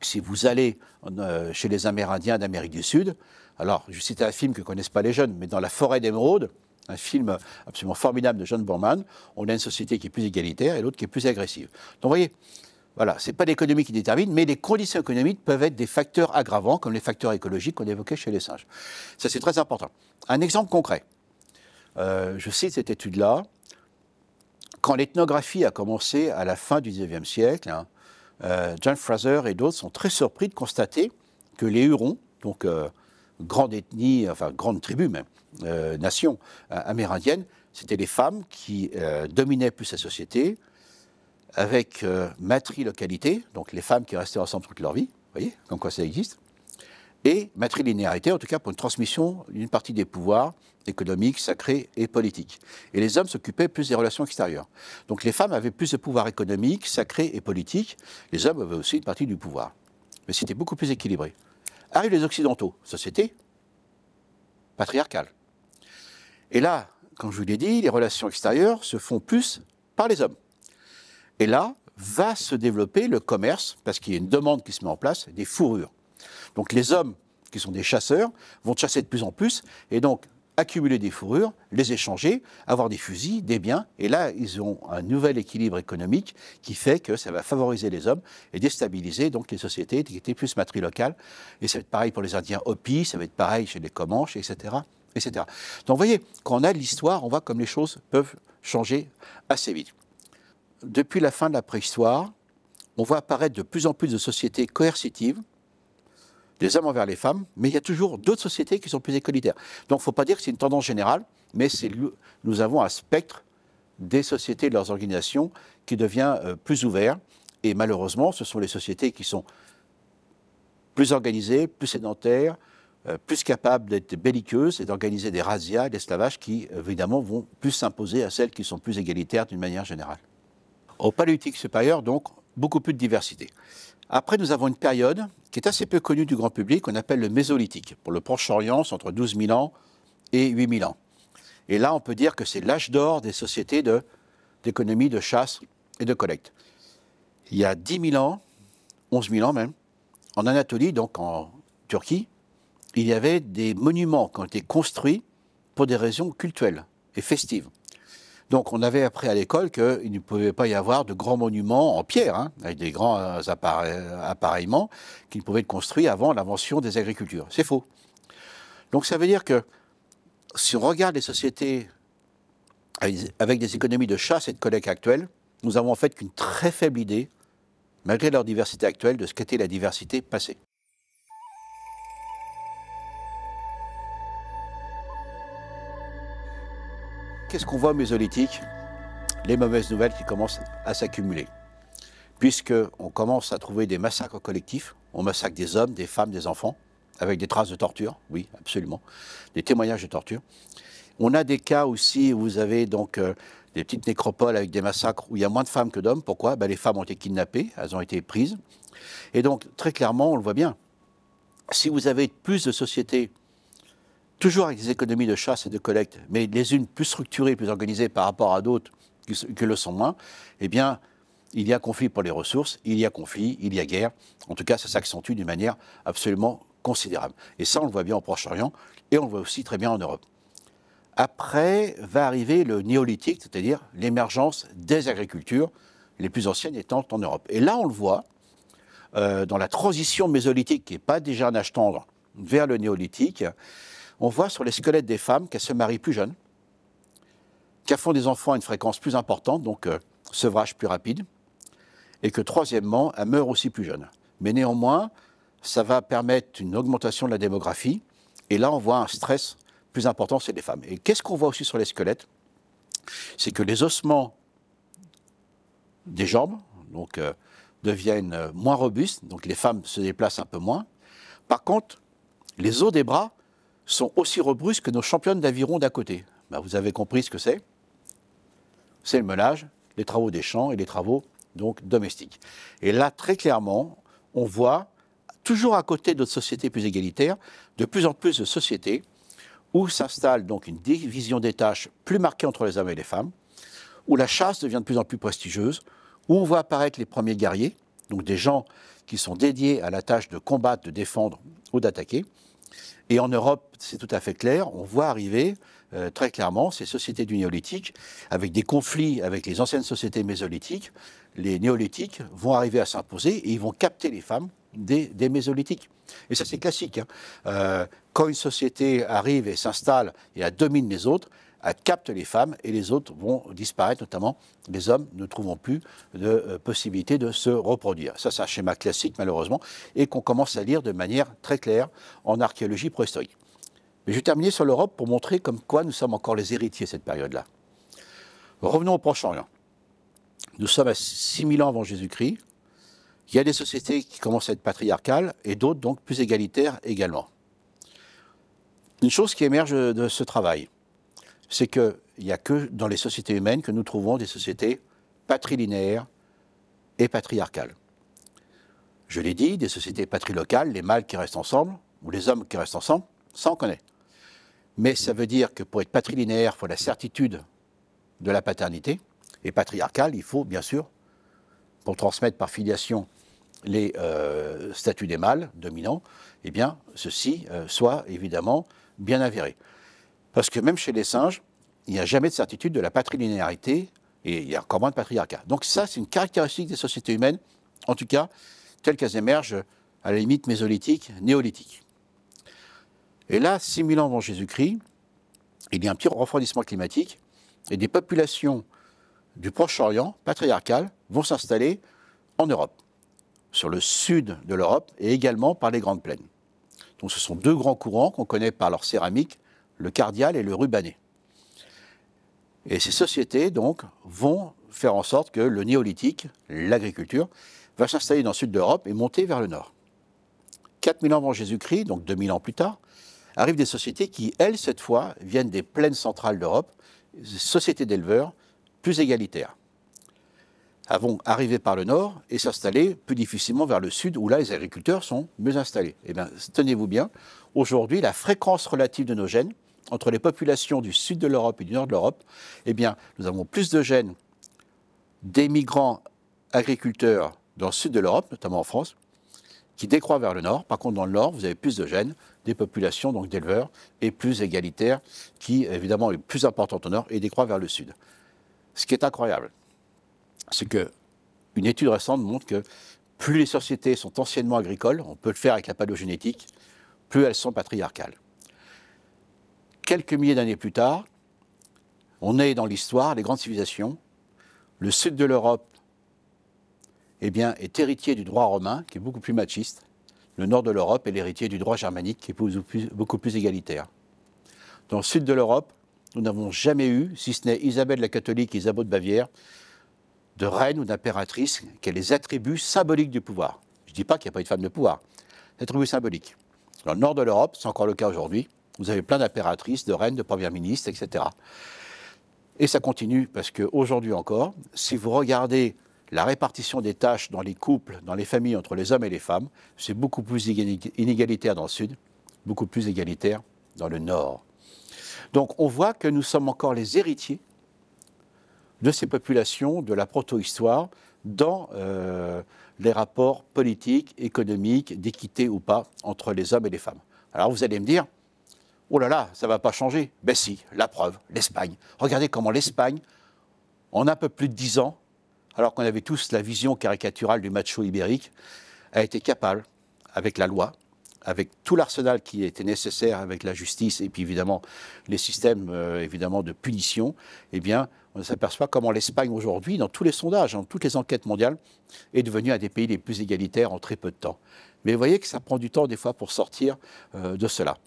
si vous allez euh, chez les Amérindiens d'Amérique du Sud, alors je cite un film que connaissent pas les jeunes, mais dans La forêt d'émeraude, un film absolument formidable de John Borman, on a une société qui est plus égalitaire et l'autre qui est plus agressive. Donc vous voyez, voilà, ce n'est pas l'économie qui détermine, mais les conditions économiques peuvent être des facteurs aggravants, comme les facteurs écologiques qu'on évoquait chez les singes. Ça, c'est très important. Un exemple concret. Euh, je cite cette étude-là. Quand l'ethnographie a commencé à la fin du XIXe siècle, hein, euh, John Fraser et d'autres sont très surpris de constater que les Hurons, donc euh, grande ethnie, enfin grande tribu même, nation amérindienne, c'était les femmes qui dominaient plus la société, avec euh, matrilocalité, donc les femmes qui restaient ensemble toute leur vie, vous voyez, comme quoi ça existe, et matrilinéarité, en tout cas pour une transmission d'une partie des pouvoirs économiques, sacrés et politiques. Et les hommes s'occupaient plus des relations extérieures. Donc les femmes avaient plus de pouvoir économique, sacré et politique, les hommes avaient aussi une partie du pouvoir. Mais c'était beaucoup plus équilibré. Arrivent les Occidentaux, société patriarcale. Et là, comme je vous l'ai dit, les relations extérieures se font plus par les hommes. Et là, va se développer le commerce, parce qu'il y a une demande qui se met en place, des fourrures. Donc les hommes qui sont des chasseurs vont chasser de plus en plus, et donc accumuler des fourrures, les échanger, avoir des fusils, des biens, et là, ils ont un nouvel équilibre économique qui fait que ça va favoriser les hommes et déstabiliser donc les sociétés qui étaient plus matrilocales. Et ça va être pareil pour les Indiens Hopi, ça va être pareil chez les Comanches, etc. etc. Donc vous voyez, quand on a l'histoire, on voit comme les choses peuvent changer assez vite depuis la fin de la préhistoire, on voit apparaître de plus en plus de sociétés coercitives, des hommes envers les femmes, mais il y a toujours d'autres sociétés qui sont plus égalitaires. Donc il ne faut pas dire que c'est une tendance générale, mais nous avons un spectre des sociétés et de leurs organisations qui devient euh, plus ouvert. Et malheureusement, ce sont les sociétés qui sont plus organisées, plus sédentaires, euh, plus capables d'être belliqueuses et d'organiser des razzias et esclavages qui, évidemment, vont plus s'imposer à celles qui sont plus égalitaires d'une manière générale. Au paléolithique supérieur, donc, beaucoup plus de diversité. Après, nous avons une période qui est assez peu connue du grand public, qu'on appelle le mésolithique. Pour le Proche-Orient, entre 12 000 ans et 8 000 ans. Et là, on peut dire que c'est l'âge d'or des sociétés d'économie de, de chasse et de collecte. Il y a 10 000 ans, 11 000 ans même, en Anatolie, donc en Turquie, il y avait des monuments qui ont été construits pour des raisons cultuelles et festives. Donc on avait appris à l'école qu'il ne pouvait pas y avoir de grands monuments en pierre, hein, avec des grands euh, appareillements, qui ne pouvaient être construits avant l'invention des agricultures. C'est faux. Donc ça veut dire que si on regarde les sociétés avec des économies de chasse et de collecte actuelles, nous avons en fait qu'une très faible idée, malgré leur diversité actuelle, de ce qu'était la diversité passée. qu'est-ce qu'on voit au Mésolithique Les mauvaises nouvelles qui commencent à s'accumuler. Puisqu'on commence à trouver des massacres collectifs, on massacre des hommes, des femmes, des enfants, avec des traces de torture, oui, absolument, des témoignages de torture. On a des cas aussi où vous avez donc euh, des petites nécropoles avec des massacres où il y a moins de femmes que d'hommes. Pourquoi ben, Les femmes ont été kidnappées, elles ont été prises. Et donc, très clairement, on le voit bien, si vous avez plus de sociétés toujours avec des économies de chasse et de collecte, mais les unes plus structurées, plus organisées par rapport à d'autres que le sont moins, eh bien, il y a conflit pour les ressources, il y a conflit, il y a guerre. En tout cas, ça s'accentue d'une manière absolument considérable. Et ça, on le voit bien au Proche-Orient et on le voit aussi très bien en Europe. Après va arriver le néolithique, c'est-à-dire l'émergence des agricultures, les plus anciennes étant en Europe. Et là, on le voit euh, dans la transition mésolithique, qui n'est pas déjà un âge tendre, vers le néolithique on voit sur les squelettes des femmes qu'elles se marient plus jeunes, qu'elles font des enfants à une fréquence plus importante, donc euh, sevrage plus rapide, et que troisièmement, elles meurent aussi plus jeunes. Mais néanmoins, ça va permettre une augmentation de la démographie, et là on voit un stress plus important chez les femmes. Et qu'est-ce qu'on voit aussi sur les squelettes C'est que les ossements des jambes, donc euh, deviennent euh, moins robustes, donc les femmes se déplacent un peu moins. Par contre, les os des bras sont aussi robustes que nos championnes d'aviron d'à côté. Bah, vous avez compris ce que c'est C'est le meulage, les travaux des champs et les travaux donc domestiques. Et là, très clairement, on voit, toujours à côté d'autres sociétés plus égalitaires, de plus en plus de sociétés où s'installe donc une division des tâches plus marquée entre les hommes et les femmes, où la chasse devient de plus en plus prestigieuse, où on voit apparaître les premiers guerriers, donc des gens qui sont dédiés à la tâche de combattre, de défendre ou d'attaquer, et en Europe, c'est tout à fait clair, on voit arriver euh, très clairement ces sociétés du néolithique, avec des conflits avec les anciennes sociétés mésolithiques. Les néolithiques vont arriver à s'imposer et ils vont capter les femmes des, mésolithiques. Et ça, c'est classique. Hein. Euh, quand une société arrive et s'installe et elle domine les autres, euh, capte les femmes et les autres vont disparaître, notamment les hommes ne trouvant plus de euh, possibilité de se reproduire. Ça, c'est un schéma classique, malheureusement, et qu'on commence à lire de manière très claire en archéologie préhistorique. Mais je vais terminer sur l'Europe pour montrer comme quoi nous sommes encore les héritiers de cette période-là. Revenons au Proche-Orient. Nous sommes à 6000 ans avant Jésus-Christ. Il y a des sociétés qui commencent à être patriarcales et d'autres donc plus égalitaires également. Une chose qui émerge de ce travail, c'est qu'il n'y a que dans les sociétés humaines que nous trouvons des sociétés patrilinéaires et patriarcales. Je l'ai dit, des sociétés patrilocales, les mâles qui restent ensemble, ou les hommes qui restent ensemble, ça on connaît. Mais ça veut dire que pour être patrilinéaire, il faut la certitude de la paternité, et patriarcale, il faut bien sûr, pour transmettre par filiation les euh, statuts des mâles dominants, eh bien, ceci euh, soit évidemment bien avéré. Parce que même chez les singes, il n'y a jamais de certitude de la patrilinéarité et il y a encore moins de patriarcat. Donc ça, c'est une caractéristique des sociétés humaines, en tout cas, telles qu'elles émergent à la limite mésolithique, néolithique. Et là, 6000 ans avant Jésus-Christ, il y a un petit refroidissement climatique et des populations du Proche-Orient, patriarcales, vont s'installer en Europe, sur le sud de l'Europe et également par les Grandes Plaines. Donc ce sont deux grands courants qu'on connaît par leur céramique, le cardial et le rubané. Et ces sociétés, donc, vont faire en sorte que le néolithique, l'agriculture, va s'installer dans le sud d'Europe et monter vers le nord. 4000 ans avant Jésus-Christ, donc 2000 ans plus tard, arrivent des sociétés qui, elles, cette fois, viennent des plaines centrales d'Europe, sociétés d'éleveurs plus égalitaires. Elles vont arriver par le nord et s'installer plus difficilement vers le sud, où là, les agriculteurs sont mieux installés. Eh bien, tenez-vous bien, aujourd'hui, la fréquence relative de nos gènes entre les populations du sud de l'Europe et du nord de l'Europe, eh bien, nous avons plus de gènes des migrants agriculteurs dans le sud de l'Europe, notamment en France, qui décroît vers le nord. Par contre, dans le nord, vous avez plus de gènes des populations donc d'éleveurs et plus égalitaires, qui évidemment est plus importante au nord et décroît vers le sud. Ce qui est incroyable, c'est que une étude récente montre que plus les sociétés sont anciennement agricoles, on peut le faire avec la paléogénétique, plus elles sont patriarcales quelques milliers d'années plus tard, on est dans l'histoire les grandes civilisations. Le sud de l'Europe eh est héritier du droit romain, qui est beaucoup plus machiste. Le nord de l'Europe est l'héritier du droit germanique, qui est beaucoup plus, égalitaire. Dans le sud de l'Europe, nous n'avons jamais eu, si ce n'est Isabelle la catholique et Isabeau de Bavière, de reine ou d'impératrice qui ait les attributs symboliques du pouvoir. Je ne dis pas qu'il n'y a pas une de femme de pouvoir, attributs symboliques. Dans le nord de l'Europe, c'est encore le cas aujourd'hui, vous avez plein d'impératrices, de reines, de premières ministres, etc. Et ça continue parce qu'aujourd'hui encore, si vous regardez la répartition des tâches dans les couples, dans les familles entre les hommes et les femmes, c'est beaucoup plus inégalitaire dans le sud, beaucoup plus égalitaire dans le nord. Donc on voit que nous sommes encore les héritiers de ces populations, de la proto-histoire, dans euh, les rapports politiques, économiques, d'équité ou pas entre les hommes et les femmes. Alors vous allez me dire, oh là là, ça ne va pas changer. Ben si, la preuve, l'Espagne. Regardez comment l'Espagne, en un peu plus de dix ans, alors qu'on avait tous la vision caricaturale du macho ibérique, a été capable, avec la loi, avec tout l'arsenal qui était nécessaire avec la justice et puis évidemment les systèmes euh, évidemment de punition, eh bien, on s'aperçoit comment l'Espagne aujourd'hui, dans tous les sondages, dans toutes les enquêtes mondiales, est devenue un des pays les plus égalitaires en très peu de temps. Mais vous voyez que ça prend du temps des fois pour sortir euh, de cela.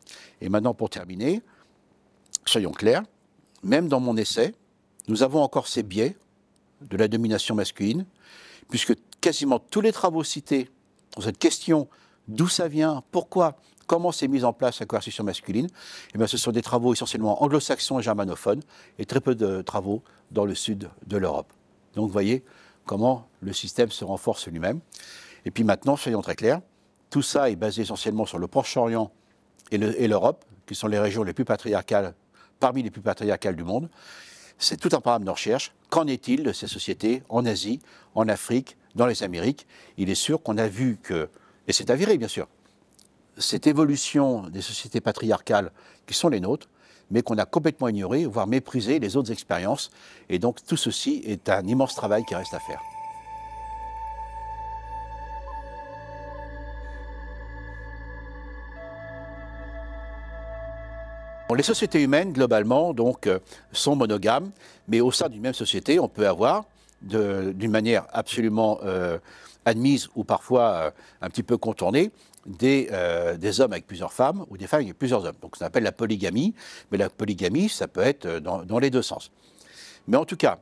Et maintenant, pour terminer, soyons clairs, même dans mon essai, nous avons encore ces biais de la domination masculine, puisque quasiment tous les travaux cités dans cette question d'où ça vient, pourquoi, comment s'est mise en place la coercition masculine. Eh bien, ce sont des travaux essentiellement anglo-saxons et germanophones, et très peu de travaux dans le sud de l'Europe. Donc, vous voyez comment le système se renforce lui-même. Et puis maintenant, soyons très clairs, tout ça est basé essentiellement sur le Proche-Orient et l'Europe, qui sont les régions les plus patriarcales, parmi les plus patriarcales du monde. C'est tout un programme de recherche. Qu'en est-il de ces sociétés en Asie, en Afrique, dans les Amériques Il est sûr qu'on a vu que et c'est avéré, bien sûr. Cette évolution des sociétés patriarcales qui sont les nôtres, mais qu'on a complètement ignoré, voire méprisé les autres expériences. Et donc tout ceci est un immense travail qui reste à faire. Les sociétés humaines, globalement, donc, euh, sont monogames, mais au sein d'une même société, on peut avoir, d'une manière absolument euh, admises ou parfois euh, un petit peu contournées, des, euh, des, hommes avec plusieurs femmes ou des femmes avec plusieurs hommes. Donc, ça s'appelle la polygamie, mais la polygamie, ça peut être euh, dans, les deux sens. Mais en tout cas,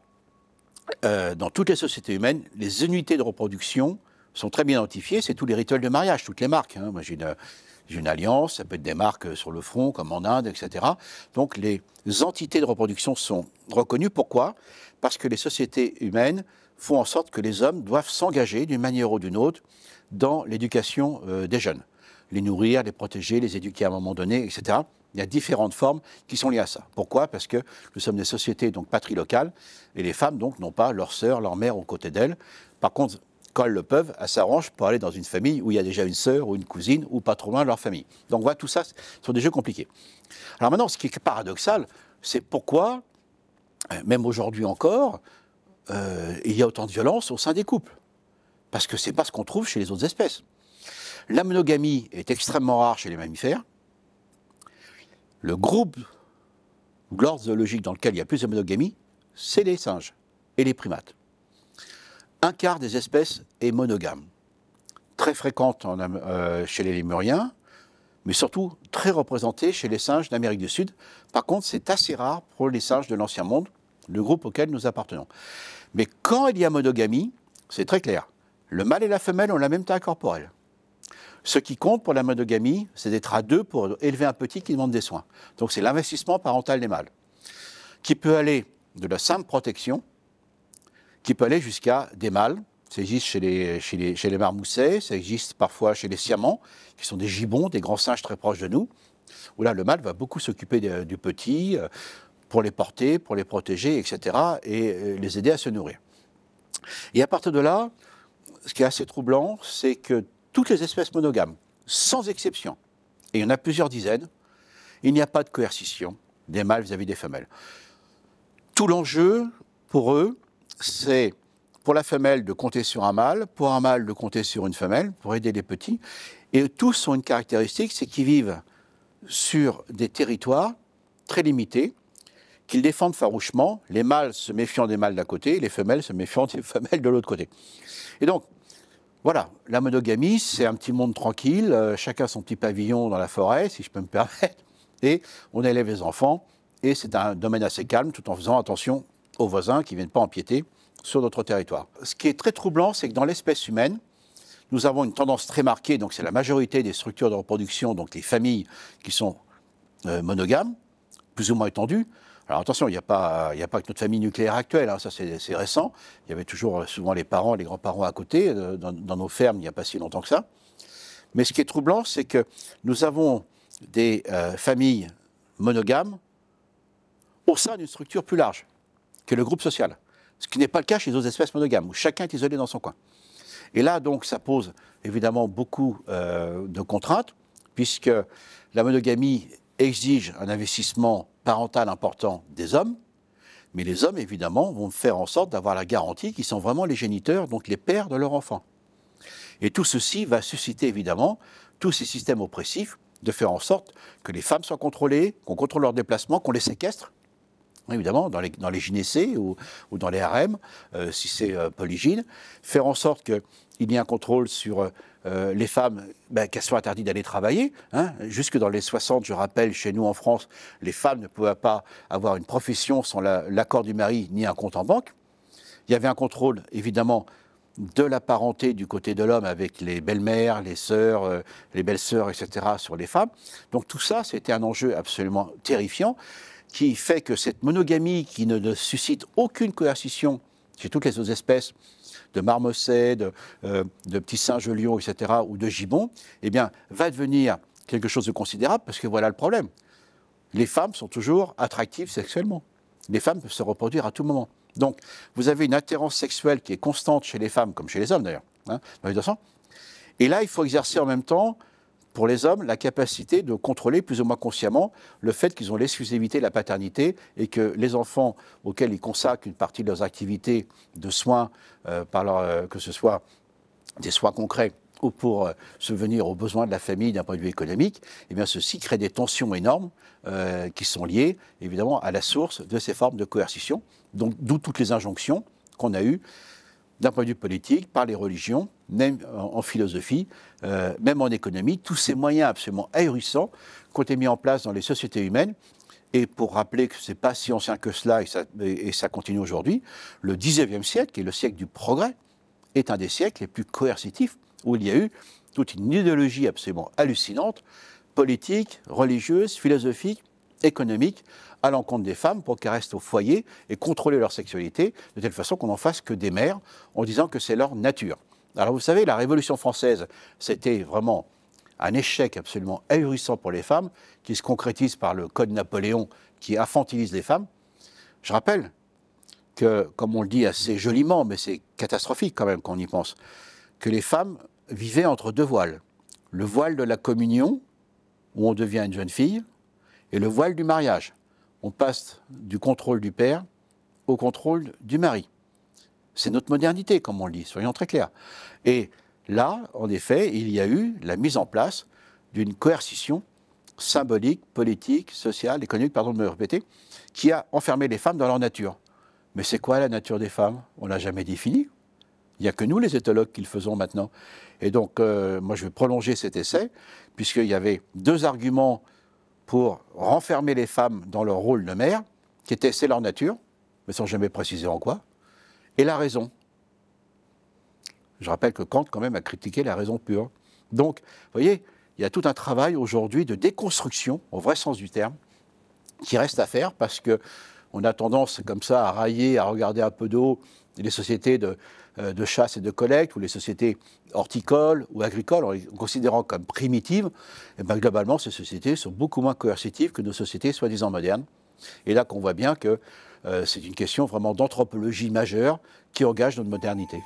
dans toutes les sociétés humaines, les unités de reproduction sont très bien identifiées. C'est tous les rituels de mariage, toutes les marques. Hein. Moi, j'ai une, une, alliance, ça peut être des marques sur le front, comme en Inde, etc. Donc, les entités de reproduction sont reconnues. Pourquoi Parce que les sociétés humaines font en sorte que les hommes doivent s'engager d'une manière ou d'une autre dans l'éducation euh, des jeunes. Les nourrir, les protéger, les éduquer à un moment donné, etc. Il y a différentes formes qui sont liées à ça. Pourquoi Parce que nous sommes des sociétés donc patrilocales et les femmes donc n'ont pas leur sœur, leur mère aux côtés d'elles. Par contre, quand elles le peuvent, elles s'arrangent pour aller dans une famille où il y a déjà une sœur ou une cousine ou pas trop loin de leur famille. Donc voilà, tout ça sont des jeux compliqués. Alors maintenant, ce qui est paradoxal, c'est pourquoi, euh, même aujourd'hui encore, euh, il y a autant de violence au sein des couples. Parce que c'est pas ce qu'on trouve chez les autres espèces. La monogamie est extrêmement rare chez les mammifères. Le groupe l'ordre zoologique dans lequel il y a plus de monogamie, c'est les singes et les primates. Un quart des espèces est monogame. Très fréquente euh, chez les lémuriens, mais surtout très représentée chez les singes d'Amérique du Sud. Par contre, c'est assez rare pour les singes de l'Ancien Monde, le groupe auquel nous appartenons. Mais quand il y a monogamie, c'est très clair. Le mâle et la femelle ont la même taille corporelle. Ce qui compte pour la monogamie, c'est d'être à deux pour élever un petit qui demande des soins. Donc c'est l'investissement parental des mâles, qui peut aller de la simple protection, qui peut aller jusqu'à des mâles. Ça existe chez les, chez marmoussets, ça existe parfois chez les siamans, qui sont des gibbons, des grands singes très proches de nous, où là, le mâle va beaucoup s'occuper du petit, euh, pour les porter, pour les protéger, etc., et euh, les aider à se nourrir. Et à partir de là, ce qui est assez troublant, c'est que toutes les espèces monogames, sans exception, et il y en a plusieurs dizaines, il n'y a pas de coercition des mâles vis-à-vis des femelles. Tout l'enjeu pour eux, c'est pour la femelle de compter sur un mâle, pour un mâle de compter sur une femelle, pour aider les petits. Et tous ont une caractéristique, c'est qu'ils vivent sur des territoires très limités, qu'ils défendent farouchement, les mâles se méfiant des mâles d'un côté, les femelles se méfiant des *laughs* femelles de l'autre côté. Et donc, voilà, la monogamie, c'est un petit monde tranquille, euh, chacun son petit pavillon dans la forêt, si je peux me permettre, *laughs* et on élève les enfants, et c'est un domaine assez calme, tout en faisant attention aux voisins qui ne viennent pas empiéter sur notre territoire. Ce qui est très troublant, c'est que dans l'espèce humaine, nous avons une tendance très marquée, donc c'est la majorité des structures de reproduction, donc les familles qui sont euh, monogames, plus ou moins étendues, alors attention, il n'y a, pas, a pas que notre famille nucléaire actuelle, hein, ça c'est récent. Il y avait toujours euh, souvent les parents, les grands-parents à côté, euh, dans, nos fermes, il n'y a pas si longtemps que ça. Mais ce qui est troublant, c'est que nous avons des euh, familles monogames au sein d'une structure plus large, que le groupe social. Ce qui n'est pas le cas chez les autres espèces monogames, où chacun est isolé dans son coin. Et là, donc, ça pose évidemment beaucoup de contraintes, puisque la monogamie exige un investissement parental important des hommes, mais les hommes, évidemment, vont faire en sorte d'avoir la garantie qu'ils sont vraiment les géniteurs, donc les pères de leurs enfants. Et tout ceci va susciter, évidemment, tous ces systèmes oppressifs de faire en sorte que les femmes soient contrôlées, qu'on contrôle leurs déplacements, qu'on les séquestre, évidemment, dans les, dans les gynécées ou, dans les harems, euh, si c'est euh, polygyne, faire en sorte qu'il y ait un contrôle sur euh, euh, les femmes, ben, qu'elles soient interdites d'aller travailler. Hein, jusque dans les 60, je rappelle, chez nous en France, les femmes ne pouvaient pas avoir une profession sans l'accord du mari ni un compte en banque. Il y avait un contrôle, évidemment, de la parenté du côté de l'homme avec les belles-mères, les sœurs, euh, les belles-sœurs, etc., sur les femmes. Donc tout ça, c'était un enjeu absolument terrifiant qui fait que cette monogamie qui ne suscite aucune coercition chez toutes les autres espèces, de Marmosset, de, petits euh, de Petit etc., ou de gibbons, eh bien, va devenir quelque chose de considérable, parce que voilà le problème. Les femmes sont toujours attractives sexuellement. Les femmes peuvent se reproduire à tout moment. Donc, vous avez une attirance sexuelle qui est constante chez les femmes, comme chez les hommes d'ailleurs, hein, Et là, il faut exercer en même temps pour les hommes la capacité de contrôler plus ou moins consciemment le fait qu'ils ont l'exclusivité de la paternité et que les enfants auxquels ils consacrent une partie de leurs activités de soins, euh, euh, que ce soit des soins concrets ou pour euh, subvenir se venir aux besoins de la famille d'un point de vue économique, eh bien ceci crée des tensions énormes qui sont liées évidemment à la source de ces formes de coercition, donc d'où toutes les injonctions qu'on a eues d'un point de vue politique, par les religions, même en, philosophie, euh, même en économie, tous ces moyens absolument ahurissants qui ont été mis en place dans les sociétés humaines. Et pour rappeler que ce n'est pas si ancien que cela, et ça, et ça continue aujourd'hui, le 19e siècle, qui est le siècle du progrès, est un des siècles les plus coercitifs, où il y a eu toute une idéologie absolument hallucinante, politique, religieuse, philosophique, économique, à l'encontre des femmes pour qu'elles restent au foyer et contrôler leur sexualité de telle façon qu'on n'en fasse que des mères en disant que c'est leur nature. Alors vous savez, la Révolution française, c'était vraiment un échec absolument ahurissant pour les femmes qui se concrétise par le Code Napoléon qui infantilise les femmes. Je rappelle que, comme on le dit assez joliment, mais c'est catastrophique quand même qu'on y pense, que les femmes vivaient entre deux voiles. Le voile de la communion, où on devient une jeune fille, et le voile du mariage on passe du contrôle du père au contrôle du mari. C'est notre modernité, comme on le dit, soyons très clairs. Et là, en effet, il y a eu la mise en place d'une coercition symbolique, politique, sociale, économique, pardon de me répéter, qui a enfermé les femmes dans leur nature. Mais c'est quoi la nature des femmes On l'a jamais définie. Il n'y a que nous, les éthologues, qui le faisons maintenant. Et donc, euh, moi, je vais prolonger cet essai, puisqu'il y avait deux arguments pour renfermer les femmes dans leur rôle de mère, qui était c'est leur nature, mais sans jamais préciser en quoi, et la raison. Je rappelle que Kant, quand même, a critiqué la raison pure. Donc, vous voyez, il y a tout un travail aujourd'hui de déconstruction, au vrai sens du terme, qui reste à faire parce qu'on a tendance comme ça à railler, à regarder un peu d'eau, les sociétés de, euh, de chasse et de collecte, ou les sociétés horticoles ou agricoles, en les considérant comme primitives, et eh bien globalement, ces sociétés sont beaucoup moins coercitives que nos sociétés soi-disant modernes. Et là qu'on voit bien que euh, c'est une question vraiment d'anthropologie majeure qui engage notre modernité.